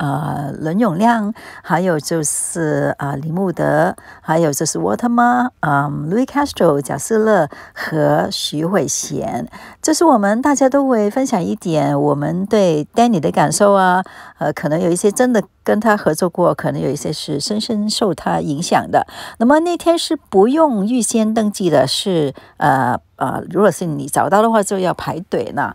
呃，伦永亮，还有就是呃，李慕德，还有就是沃特曼，呃，Louis Castro、贾斯乐和徐慧娴。这是我们大家都会分享一点我们对 Danny 的感受啊。呃，可能有一些真的跟他合作过，可能有一些是深深受他影响的。那么那天是不用预先登记的，是呃呃，如果是你找到的话，就要排队呢。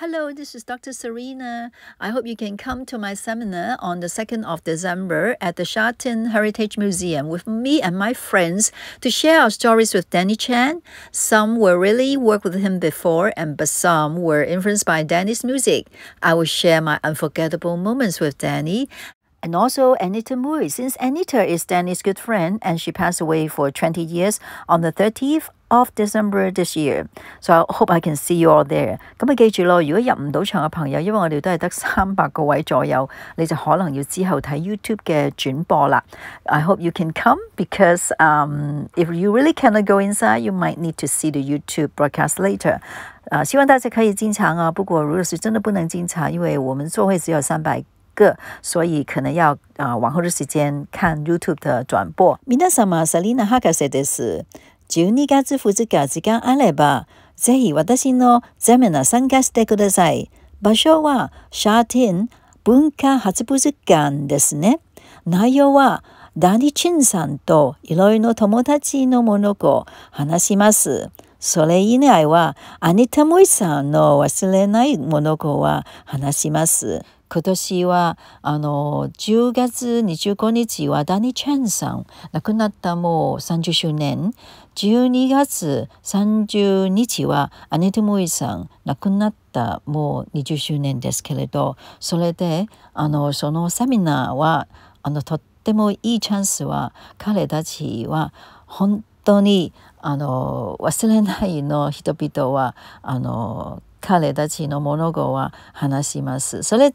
Hello, this is Dr. Serena. I hope you can come to my seminar on the 2nd of December at the Sha Tin Heritage Museum with me and my friends to share our stories with Danny Chan. Some were really worked with him before, and but some were influenced by Danny's music. I will share my unforgettable moments with Danny and also Anita Mui, since Anita is Danny's good friend and she passed away for 20 years on the 30th of December this year. So I hope I can see you all there. 咁啊，記住咯，如果入唔到場嘅朋友，因為我哋都係得三百個位左右，你就可能要之後睇 YouTube I hope you can come because um if you really cannot go inside, you might need to see the YouTube broadcast later. 啊、呃，希望大家可以進場啊。不過如果是真的不能進場，因為我們座位只有三百 uh, 个，所以可能要啊、呃、往后的时间看 YouTube 的转播。皆様、サリナ博士です。12月2日時間あれば、ぜひ私のゼミナ参加してください。場所はシャーティン文化博物館ですね。内容はダニチンさんといろいろ友達のものを話します。それ以外は、アニタモイさんの忘れない物語は話します。今年はあの10月25日はダニ・チェンさん亡くなったもう30周年12月30日はア姉ト・モイさん亡くなったもう20周年ですけれどそれであのそのセミナーはあのとってもいいチャンスは彼たちは本当にあの忘れないの人々はあの彼たちの物語は話します。それ